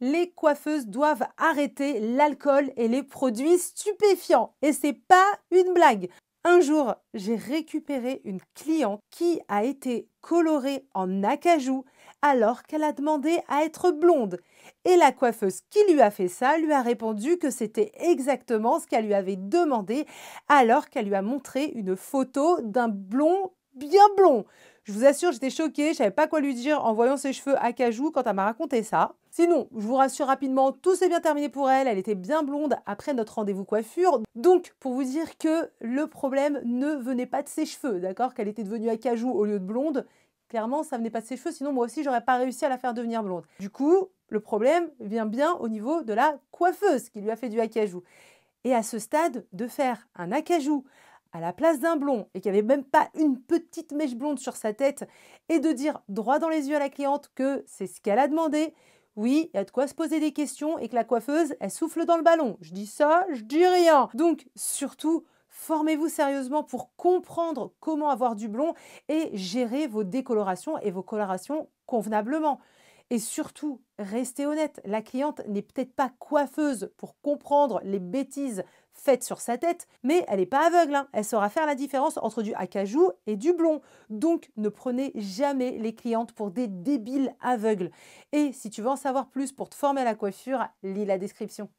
les coiffeuses doivent arrêter l'alcool et les produits stupéfiants. Et c'est pas une blague. Un jour, j'ai récupéré une cliente qui a été colorée en acajou alors qu'elle a demandé à être blonde. Et la coiffeuse qui lui a fait ça lui a répondu que c'était exactement ce qu'elle lui avait demandé alors qu'elle lui a montré une photo d'un blond bien blond. Je vous assure, j'étais choquée, je savais pas quoi lui dire en voyant ses cheveux acajou quand elle m'a raconté ça. Sinon, je vous rassure rapidement, tout s'est bien terminé pour elle, elle était bien blonde après notre rendez-vous coiffure. Donc, pour vous dire que le problème ne venait pas de ses cheveux, d'accord Qu'elle était devenue acajou au lieu de blonde, clairement, ça venait pas de ses cheveux, sinon moi aussi, j'aurais pas réussi à la faire devenir blonde. Du coup, le problème vient bien au niveau de la coiffeuse qui lui a fait du acajou. Et à ce stade, de faire un acajou à la place d'un blond et qui avait même pas une petite mèche blonde sur sa tête et de dire droit dans les yeux à la cliente que c'est ce qu'elle a demandé, oui, il y a de quoi se poser des questions et que la coiffeuse, elle souffle dans le ballon. Je dis ça, je dis rien. Donc, surtout, formez-vous sérieusement pour comprendre comment avoir du blond et gérer vos décolorations et vos colorations convenablement. Et surtout, restez honnête, la cliente n'est peut-être pas coiffeuse pour comprendre les bêtises faites sur sa tête, mais elle n'est pas aveugle, hein. elle saura faire la différence entre du acajou et du blond. Donc ne prenez jamais les clientes pour des débiles aveugles. Et si tu veux en savoir plus pour te former à la coiffure, lis la description.